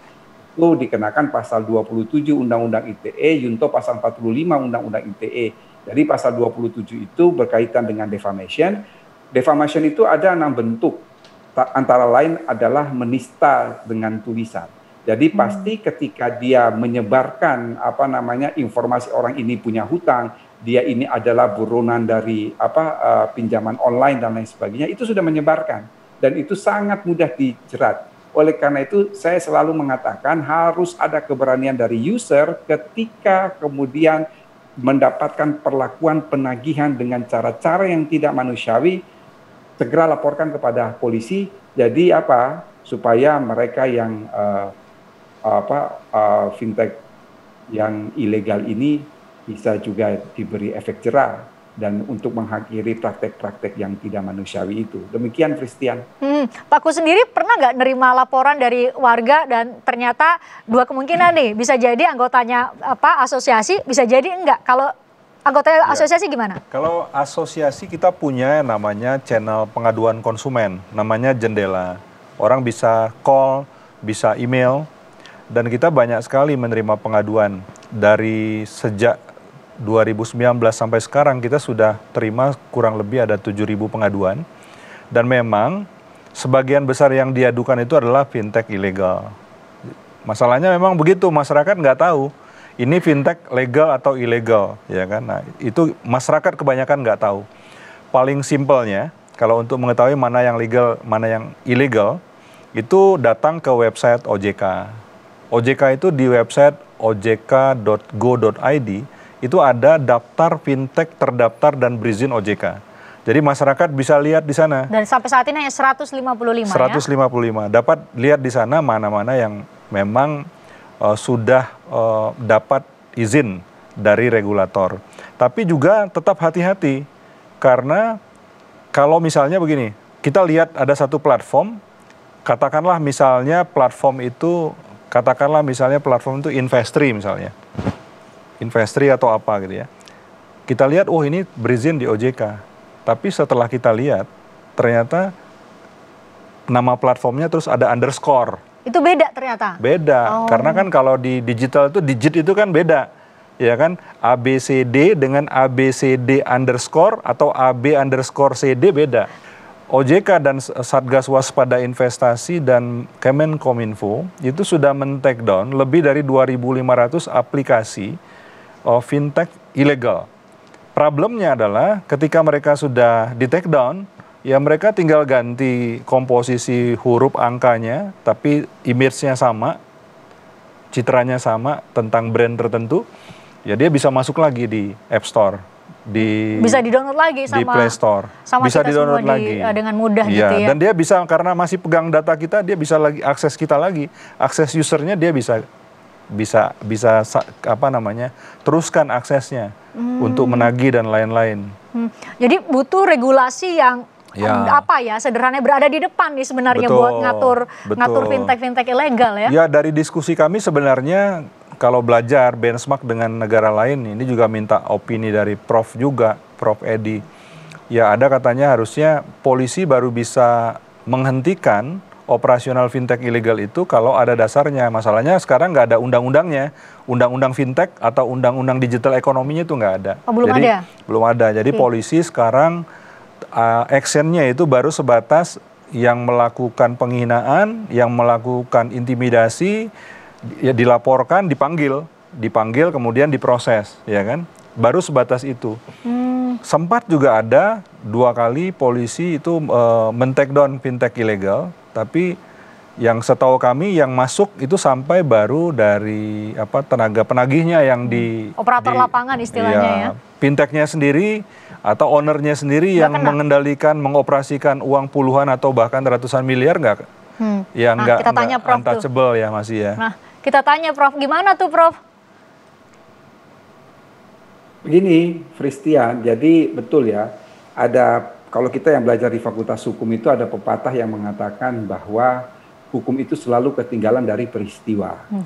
Itu dikenakan pasal 27 Undang-Undang ITE, Yunto pasal 45 Undang-Undang ITE. Jadi pasal 27 itu berkaitan dengan defamation. Defamation itu ada enam bentuk. Antara lain adalah menista dengan tulisan jadi hmm. pasti ketika dia menyebarkan apa namanya informasi orang ini punya hutang, dia ini adalah buronan dari apa uh, pinjaman online dan lain sebagainya, itu sudah menyebarkan dan itu sangat mudah dijerat. Oleh karena itu saya selalu mengatakan harus ada keberanian dari user ketika kemudian mendapatkan perlakuan penagihan dengan cara-cara yang tidak manusiawi segera laporkan kepada polisi. Jadi apa? supaya mereka yang uh, apa uh, fintech yang ilegal ini bisa juga diberi efek jerah dan untuk mengakhiri praktek-praktek yang tidak manusiawi itu. Demikian Christian. Hmm, Ku sendiri pernah nggak nerima laporan dari warga dan ternyata dua kemungkinan hmm. nih bisa jadi anggotanya apa asosiasi bisa jadi enggak. Kalau anggota ya. asosiasi gimana? Kalau asosiasi kita punya namanya channel pengaduan konsumen, namanya jendela. Orang bisa call, bisa email, dan kita banyak sekali menerima pengaduan dari sejak 2019 sampai sekarang kita sudah terima kurang lebih ada 7.000 pengaduan dan memang sebagian besar yang diadukan itu adalah fintech ilegal. Masalahnya memang begitu masyarakat nggak tahu ini fintech legal atau ilegal ya kan. Nah itu masyarakat kebanyakan nggak tahu. Paling simpelnya kalau untuk mengetahui mana yang legal mana yang ilegal itu datang ke website OJK OJK itu di website ojk.go.id itu ada daftar fintech terdaftar dan berizin OJK. Jadi masyarakat bisa lihat di sana. Dan sampai saat ini hanya 155 155. Ya? Dapat lihat di sana mana-mana yang memang uh, sudah uh, dapat izin dari regulator. Tapi juga tetap hati-hati karena kalau misalnya begini, kita lihat ada satu platform, katakanlah misalnya platform itu katakanlah misalnya platform itu investri misalnya. Investri atau apa gitu ya. Kita lihat, oh ini berizin di OJK. Tapi setelah kita lihat, ternyata nama platformnya terus ada underscore. Itu beda ternyata? Beda, oh. karena kan kalau di digital itu, digit itu kan beda. Ya kan, ABCD dengan ABCD underscore atau AB underscore CD beda. OJK dan Satgas Waspada Investasi dan Kemenkominfo itu sudah men down lebih dari 2.500 aplikasi uh, fintech ilegal. Problemnya adalah ketika mereka sudah di take down, ya mereka tinggal ganti komposisi huruf angkanya, tapi image-nya sama, citranya sama tentang brand tertentu, ya dia bisa masuk lagi di App Store di bisa didownload lagi sama di Play Store. Sama bisa didownload lagi di, eh, dengan mudah ya, gitu ya. Dan dia bisa karena masih pegang data kita, dia bisa lagi akses kita lagi, akses usernya dia bisa bisa bisa apa namanya teruskan aksesnya hmm. untuk menagih dan lain-lain. Hmm. Jadi butuh regulasi yang ya. apa ya sederhananya berada di depan nih sebenarnya betul, buat ngatur betul. ngatur fintech fintech ilegal ya. Ya dari diskusi kami sebenarnya kalau belajar benchmark dengan negara lain, ini juga minta opini dari Prof juga, Prof Edi. Ya ada katanya harusnya polisi baru bisa menghentikan operasional fintech ilegal itu kalau ada dasarnya. Masalahnya sekarang nggak ada undang-undangnya, undang-undang fintech atau undang-undang digital ekonominya itu nggak ada. Oh, belum Jadi, ada. Belum ada. Jadi okay. polisi sekarang uh, actionnya itu baru sebatas yang melakukan penghinaan, yang melakukan intimidasi, ya dilaporkan, dipanggil, dipanggil kemudian diproses, ya kan? Baru sebatas itu. Hmm. Sempat juga ada dua kali polisi itu uh, eh, men down fintech ilegal, tapi yang setahu kami yang masuk itu sampai baru dari apa tenaga penagihnya yang di operator di, lapangan istilahnya ya, ya. Fintechnya sendiri atau ownernya sendiri gak yang kena. mengendalikan mengoperasikan uang puluhan atau bahkan ratusan miliar nggak hmm. Yang ah, nggak, nah, untouchable ya masih ya. Nah kita tanya Prof, gimana tuh Prof? Begini, Fristian, jadi betul ya, ada kalau kita yang belajar di Fakultas Hukum itu ada pepatah yang mengatakan bahwa hukum itu selalu ketinggalan dari peristiwa. Hmm.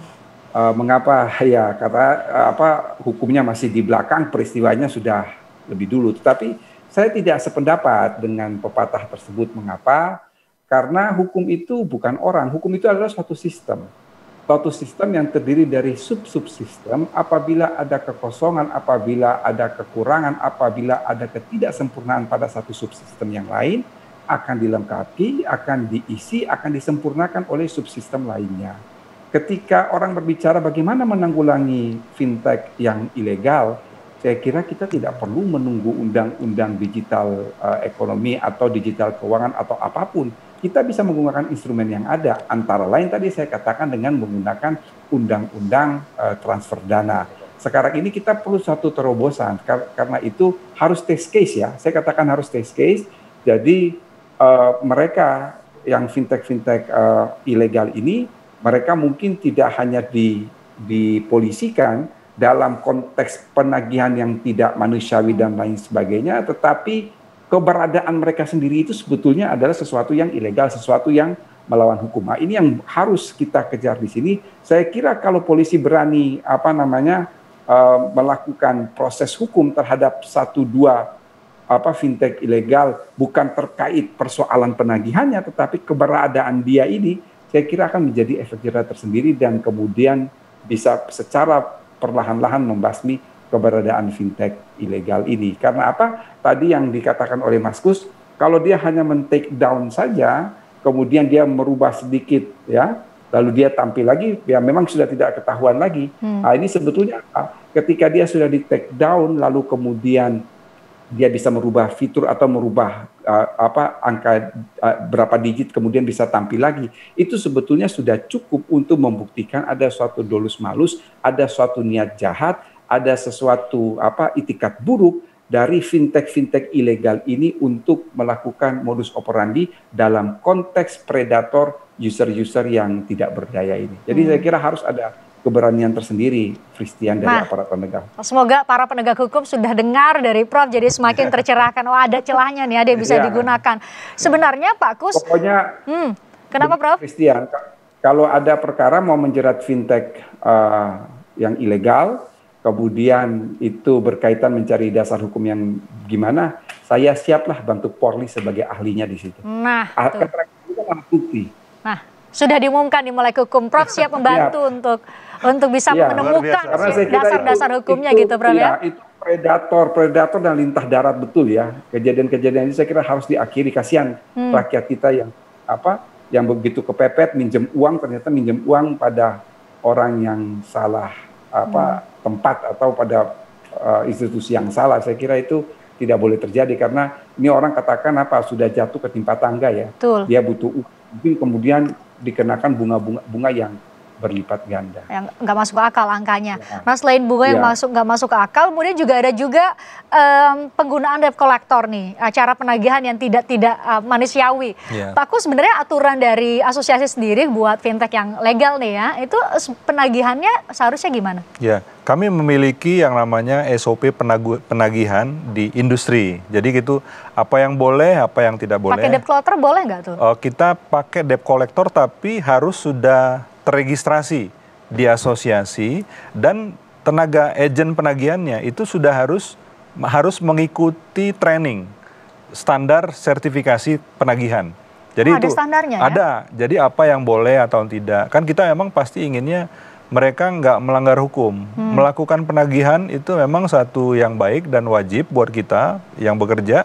E, mengapa ya kata e, apa hukumnya masih di belakang peristiwanya sudah lebih dulu. Tetapi saya tidak sependapat dengan pepatah tersebut. Mengapa? Karena hukum itu bukan orang, hukum itu adalah suatu sistem suatu sistem yang terdiri dari sub-subsistem apabila ada kekosongan, apabila ada kekurangan, apabila ada ketidaksempurnaan pada satu subsistem yang lain akan dilengkapi, akan diisi, akan disempurnakan oleh subsistem lainnya. Ketika orang berbicara bagaimana menanggulangi fintech yang ilegal, saya kira kita tidak perlu menunggu undang-undang digital uh, ekonomi atau digital keuangan atau apapun. Kita bisa menggunakan instrumen yang ada, antara lain tadi saya katakan dengan menggunakan undang-undang uh, transfer dana. Sekarang ini kita perlu satu terobosan, kar karena itu harus test case ya. Saya katakan harus test case, jadi uh, mereka yang fintech-fintech uh, ilegal ini, mereka mungkin tidak hanya di, dipolisikan, dalam konteks penagihan yang tidak manusiawi dan lain sebagainya, tetapi keberadaan mereka sendiri itu sebetulnya adalah sesuatu yang ilegal, sesuatu yang melawan hukum. Nah, ini yang harus kita kejar di sini. Saya kira kalau polisi berani apa namanya eh, melakukan proses hukum terhadap satu dua apa fintech ilegal bukan terkait persoalan penagihannya, tetapi keberadaan dia ini, saya kira akan menjadi efek jerah tersendiri dan kemudian bisa secara perlahan-lahan membasmi keberadaan fintech ilegal ini. Karena apa? Tadi yang dikatakan oleh Mas Kus, kalau dia hanya men-take down saja, kemudian dia merubah sedikit ya, lalu dia tampil lagi, ya memang sudah tidak ketahuan lagi. Hmm. Nah, ini sebetulnya Ketika dia sudah di take down, lalu kemudian dia bisa merubah fitur atau merubah uh, apa angka uh, berapa digit kemudian bisa tampil lagi itu sebetulnya sudah cukup untuk membuktikan ada suatu dolus malus ada suatu niat jahat ada sesuatu apa itikat buruk dari fintech-fintech ilegal ini untuk melakukan modus operandi dalam konteks predator user-user yang tidak berdaya ini. Jadi hmm. saya kira harus ada keberanian tersendiri, Christian dari nah, aparat penegak. Semoga para penegak hukum sudah dengar dari Prof, jadi semakin tercerahkan. Oh ada celahnya nih, ada yang bisa ya. digunakan. Sebenarnya Pak Kus. Pokoknya. Hmm, kenapa Prof? Christian, kalau ada perkara mau menjerat fintech uh, yang ilegal, kemudian itu berkaitan mencari dasar hukum yang gimana, saya siaplah bantu Polri sebagai ahlinya di situ. Nah, ah, itu Nah, sudah diumumkan di mulai hukum. Prof siap membantu ya. untuk untuk bisa ya, menemukan dasar-dasar hukumnya itu, gitu, Prof. Ya, iya, itu predator, predator dan lintah darat betul ya. Kejadian-kejadian ini saya kira harus diakhiri. Kasihan hmm. rakyat kita yang apa? Yang begitu kepepet minjem uang ternyata minjem uang pada orang yang salah apa hmm. tempat atau pada uh, institusi yang salah. Saya kira itu tidak boleh terjadi karena ini orang katakan apa sudah jatuh ke tempat tangga ya. Betul. Dia butuh mungkin kemudian dikenakan bunga bunga yang berlipat ganda. Yang nggak masuk akal angkanya. Ya. Nah selain bunga ya. yang masuk nggak masuk akal, kemudian juga ada juga um, penggunaan debt collector nih, cara penagihan yang tidak tidak uh, manusiawi. Ya. aku sebenarnya aturan dari asosiasi sendiri buat fintech yang legal nih ya, itu penagihannya seharusnya gimana? Ya kami memiliki yang namanya SOP penagu, penagihan di industri. Jadi gitu apa yang boleh, apa yang tidak boleh. Pakai debt collector boleh nggak tuh? Uh, kita pakai debt collector tapi harus sudah terregistrasi di asosiasi dan tenaga agent penagihannya itu sudah harus harus mengikuti training standar sertifikasi penagihan. Jadi oh, itu ya? ada standarnya ada. Ya? Jadi apa yang boleh atau tidak. Kan kita memang pasti inginnya mereka nggak melanggar hukum. Hmm. Melakukan penagihan itu memang satu yang baik dan wajib buat kita yang bekerja,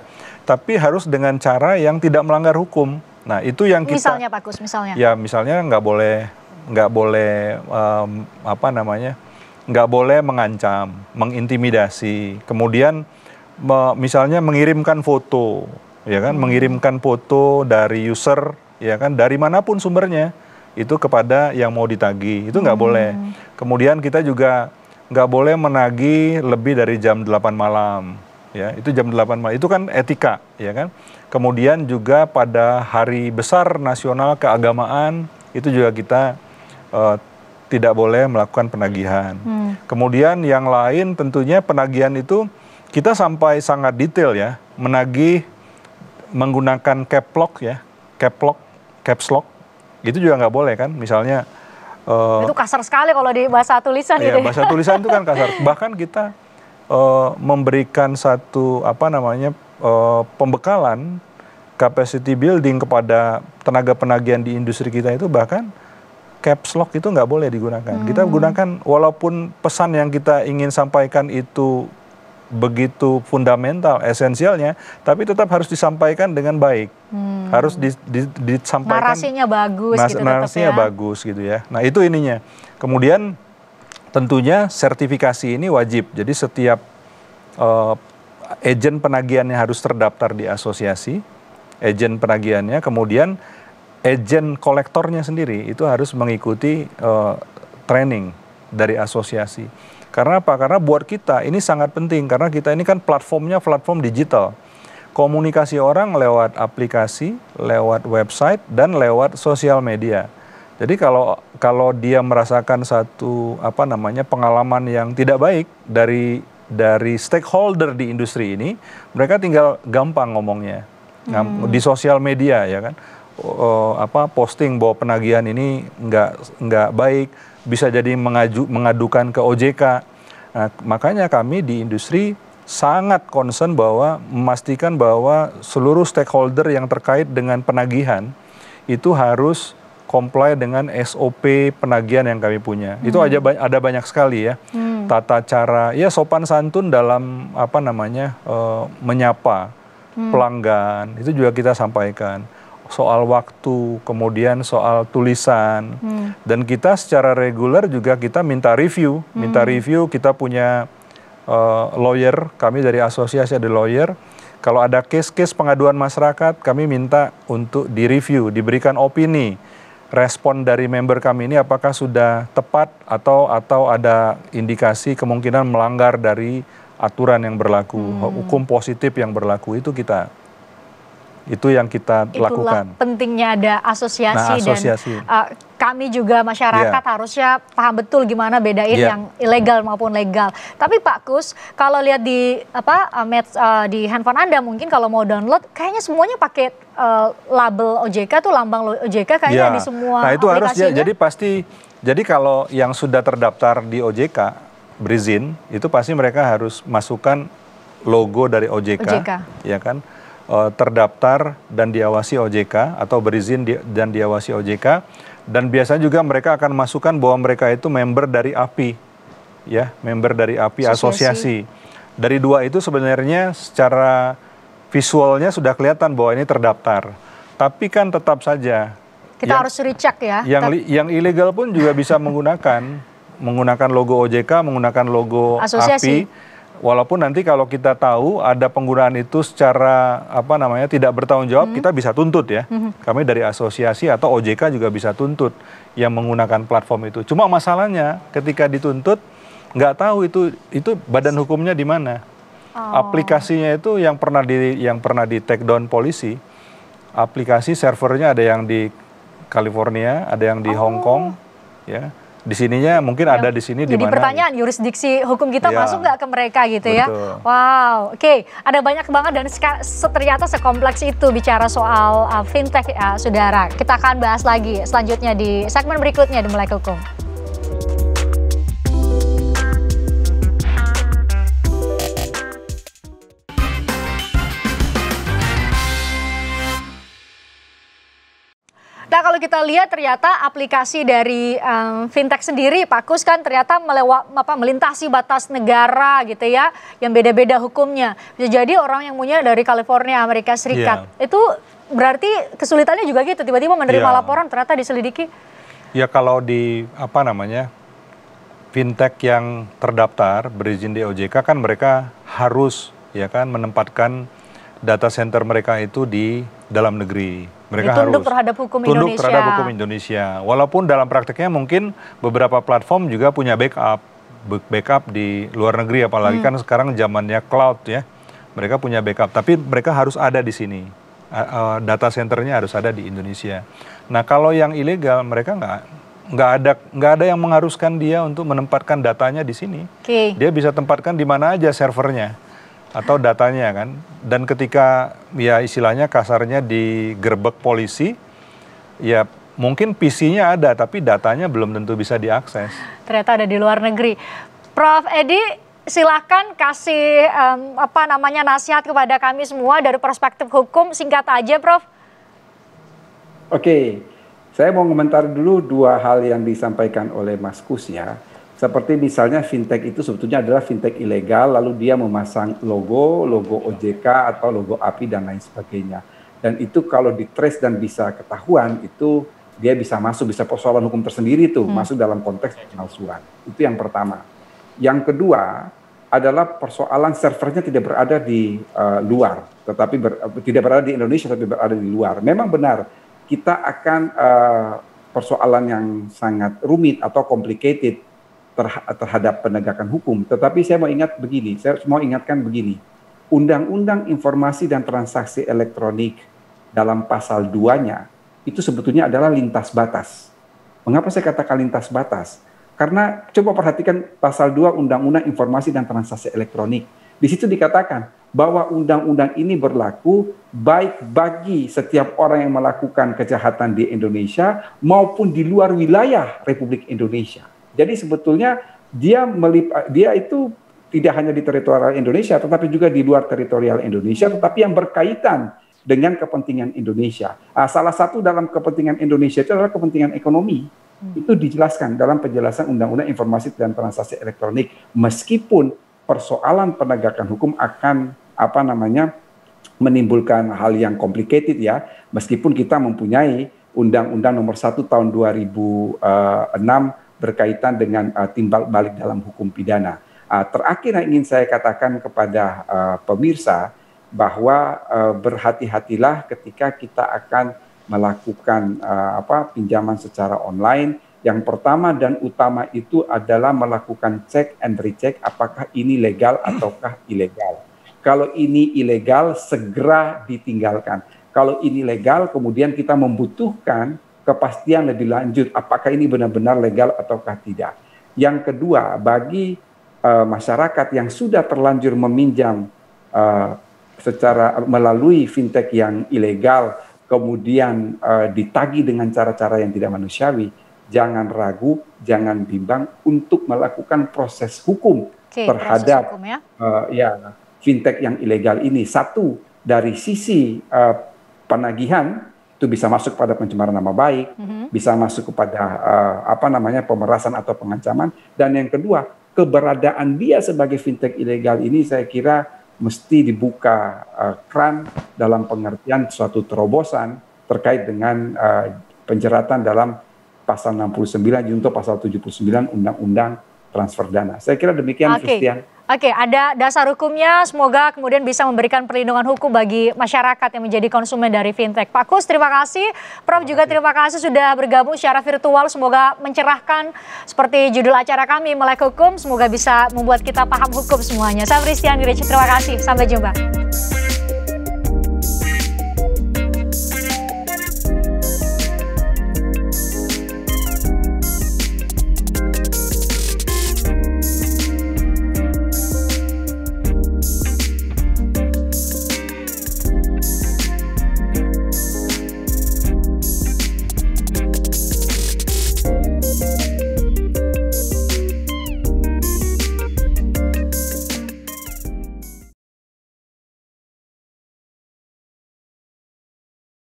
tapi harus dengan cara yang tidak melanggar hukum. Nah, itu yang kita Misalnya Pak Kus, misalnya. Ya, misalnya nggak boleh nggak boleh um, apa namanya nggak boleh mengancam, mengintimidasi, kemudian me, misalnya mengirimkan foto, ya kan, hmm. mengirimkan foto dari user, ya kan, dari manapun sumbernya itu kepada yang mau ditagi, itu nggak hmm. boleh. Kemudian kita juga nggak boleh menagi lebih dari jam 8 malam, ya, itu jam 8 malam, itu kan etika, ya kan. Kemudian juga pada hari besar nasional keagamaan itu juga kita uh, tidak boleh melakukan penagihan. Hmm. hmm. Kemudian yang lain tentunya penagihan itu kita sampai sangat detail ya, menagih menggunakan cap lock ya, cap lock, caps lock, itu juga nggak boleh kan, misalnya. Uh, itu kasar sekali kalau di bahasa tulisan iya, gitu. Ya. bahasa tulisan itu kan kasar. Bahkan kita uh, memberikan satu apa namanya uh, pembekalan capacity building kepada tenaga penagihan di industri kita itu bahkan caps lock itu nggak boleh digunakan. Hmm. Kita gunakan walaupun pesan yang kita ingin sampaikan itu begitu fundamental, esensialnya, tapi tetap harus disampaikan dengan baik. Hmm. Harus di, di, disampaikan. Narasinya bagus. Nas, gitu narasinya ya. bagus gitu ya. Nah itu ininya. Kemudian tentunya sertifikasi ini wajib. Jadi setiap uh, eh, agen penagihannya harus terdaftar di asosiasi, agen penagihannya, kemudian agent kolektornya sendiri itu harus mengikuti uh, training dari asosiasi. Karena apa? Karena buat kita ini sangat penting karena kita ini kan platformnya platform digital. Komunikasi orang lewat aplikasi, lewat website dan lewat sosial media. Jadi kalau kalau dia merasakan satu apa namanya pengalaman yang tidak baik dari dari stakeholder di industri ini, mereka tinggal gampang ngomongnya hmm. di sosial media ya kan uh, apa posting bahwa penagihan ini nggak nggak baik bisa jadi mengaju mengadukan ke OJK. Nah, makanya kami di industri sangat concern bahwa memastikan bahwa seluruh stakeholder yang terkait dengan penagihan itu harus comply dengan SOP penagihan yang kami punya. Hmm. Itu aja ada banyak sekali ya. Hmm. Tata cara ya sopan santun dalam apa namanya uh, menyapa hmm. pelanggan itu juga kita sampaikan soal waktu, kemudian soal tulisan. Hmm. Dan kita secara reguler juga kita minta review, hmm. minta review kita punya uh, lawyer, kami dari asosiasi ada lawyer. Kalau ada case-case pengaduan masyarakat, kami minta untuk direview, diberikan opini. Respon dari member kami ini apakah sudah tepat atau atau ada indikasi kemungkinan melanggar dari aturan yang berlaku, hmm. hukum positif yang berlaku itu kita itu yang kita Itulah lakukan. pentingnya ada asosiasi, nah, asosiasi. dan uh, eh, kami juga masyarakat yeah. harusnya paham betul gimana bedain yeah. yang ilegal maupun legal. Tapi Pak Kus, kalau lihat di apa eh, med, uh, eh, di handphone Anda mungkin kalau mau download kayaknya semuanya pakai uh, label OJK tuh lambang OJK kayaknya yeah. di semua Nah, itu harus ya. Jadi pasti jadi kalau yang sudah terdaftar di OJK berizin, itu pasti mereka harus masukkan logo dari OJK, OJK. ya kan? uh, terdaftar dan diawasi OJK atau berizin di, dan diawasi OJK dan biasanya juga mereka akan masukkan bahwa mereka itu member dari API ya member dari API asosiasi, asosiasi. dari dua itu sebenarnya secara visualnya sudah kelihatan bahwa ini terdaftar tapi kan tetap saja kita yang, harus recheck ya yang li, yang ilegal pun juga bisa menggunakan menggunakan logo OJK menggunakan logo asosiasi. API Walaupun nanti kalau kita tahu ada penggunaan itu secara apa namanya tidak bertanggung jawab, hmm. kita bisa tuntut ya. Hmm. Kami dari asosiasi atau OJK juga bisa tuntut yang menggunakan platform itu. Cuma masalahnya ketika dituntut nggak tahu itu itu badan hukumnya di mana. Oh. Aplikasinya itu yang pernah di yang pernah di take down polisi. Aplikasi servernya ada yang di California, ada yang di oh. Hong Kong, ya di sininya mungkin ya. ada di sini di mana. Jadi pertanyaan yurisdiksi hukum kita ya. masuk nggak ke mereka gitu ya? Betul. ya. Wow, oke, okay. ada banyak banget dan ternyata sekompleks itu bicara soal uh, fintech ya, saudara. Kita akan bahas lagi selanjutnya di segmen berikutnya di mulai Hukum. Nah kalau kita lihat ternyata aplikasi dari um, fintech sendiri Pak Kus kan ternyata melewat apa melintasi batas negara gitu ya yang beda-beda hukumnya. Jadi orang yang punya dari California Amerika Serikat yeah. itu berarti kesulitannya juga gitu tiba-tiba menerima yeah. laporan ternyata diselidiki. Ya kalau di apa namanya fintech yang terdaftar berizin di OJK kan mereka harus ya kan menempatkan data center mereka itu di dalam negeri mereka tunduk harus terhadap hukum tunduk Indonesia. terhadap hukum Indonesia. Walaupun dalam prakteknya mungkin beberapa platform juga punya backup backup di luar negeri apalagi hmm. kan sekarang zamannya cloud ya. Mereka punya backup tapi mereka harus ada di sini. Data centernya harus ada di Indonesia. Nah kalau yang ilegal mereka nggak nggak ada nggak ada yang mengharuskan dia untuk menempatkan datanya di sini. Okay. Dia bisa tempatkan di mana aja servernya atau datanya kan. Dan ketika ya istilahnya kasarnya digerbek polisi, ya mungkin PC-nya ada tapi datanya belum tentu bisa diakses. Ternyata ada di luar negeri. Prof Edi, silakan kasih um, apa namanya nasihat kepada kami semua dari perspektif hukum singkat aja, Prof. Oke, saya mau komentar dulu dua hal yang disampaikan oleh Mas Kus ya. Seperti misalnya fintech itu sebetulnya adalah fintech ilegal, lalu dia memasang logo, logo OJK atau logo API dan lain sebagainya. Dan itu kalau di trace dan bisa ketahuan itu dia bisa masuk, bisa persoalan hukum tersendiri tuh, hmm. masuk dalam konteks penalsuan. Itu yang pertama. Yang kedua adalah persoalan servernya tidak berada di uh, luar, tetapi ber, tidak berada di Indonesia tapi berada di luar. Memang benar kita akan uh, persoalan yang sangat rumit atau complicated terhadap penegakan hukum. Tetapi saya mau ingat begini, saya mau ingatkan begini. Undang-Undang Informasi dan Transaksi Elektronik dalam pasal 2-nya itu sebetulnya adalah lintas batas. Mengapa saya katakan lintas batas? Karena coba perhatikan pasal 2 Undang-Undang Informasi dan Transaksi Elektronik. Di situ dikatakan bahwa undang-undang ini berlaku baik bagi setiap orang yang melakukan kejahatan di Indonesia maupun di luar wilayah Republik Indonesia. Jadi sebetulnya dia melip, dia itu tidak hanya di teritorial Indonesia, tetapi juga di luar teritorial Indonesia, tetapi yang berkaitan dengan kepentingan Indonesia. Ah, salah satu dalam kepentingan Indonesia itu adalah kepentingan ekonomi. Hmm. Itu dijelaskan dalam penjelasan Undang-Undang Informasi dan Transaksi Elektronik. Meskipun persoalan penegakan hukum akan apa namanya menimbulkan hal yang complicated ya, meskipun kita mempunyai Undang-Undang Nomor 1 Tahun 2006 berkaitan dengan uh, timbal balik dalam hukum pidana. Uh, terakhir yang ingin saya katakan kepada uh, pemirsa bahwa uh, berhati-hatilah ketika kita akan melakukan uh, apa pinjaman secara online. Yang pertama dan utama itu adalah melakukan cek and recheck apakah ini legal ataukah ilegal. Kalau ini ilegal segera ditinggalkan. Kalau ini legal kemudian kita membutuhkan kepastian lebih lanjut apakah ini benar-benar legal ataukah tidak. Yang kedua, bagi uh, masyarakat yang sudah terlanjur meminjam uh, secara melalui fintech yang ilegal kemudian uh, eh, ditagi dengan cara-cara yang tidak manusiawi, jangan ragu, jangan bimbang untuk melakukan proses hukum Oke, terhadap proses hukum ya. Uh, ya fintech yang ilegal ini. Satu dari sisi uh, penagihan itu bisa masuk pada pencemaran nama baik, mm-hmm. bisa masuk kepada uh, apa namanya pemerasan atau pengancaman dan yang kedua, keberadaan dia sebagai fintech ilegal ini saya kira mesti dibuka uh, eh, kran dalam pengertian suatu terobosan terkait dengan uh, penjeratan dalam pasal 69 junto pasal 79 undang-undang transfer dana. Saya kira demikian okay. Oke, ada dasar hukumnya. Semoga kemudian bisa memberikan perlindungan hukum bagi masyarakat yang menjadi konsumen dari fintech. Pak Kus, terima kasih. Prof juga terima kasih sudah bergabung secara virtual. Semoga mencerahkan seperti judul acara kami, Melek Hukum. Semoga bisa membuat kita paham hukum semuanya. Saya Christian Girici, terima kasih. Sampai jumpa.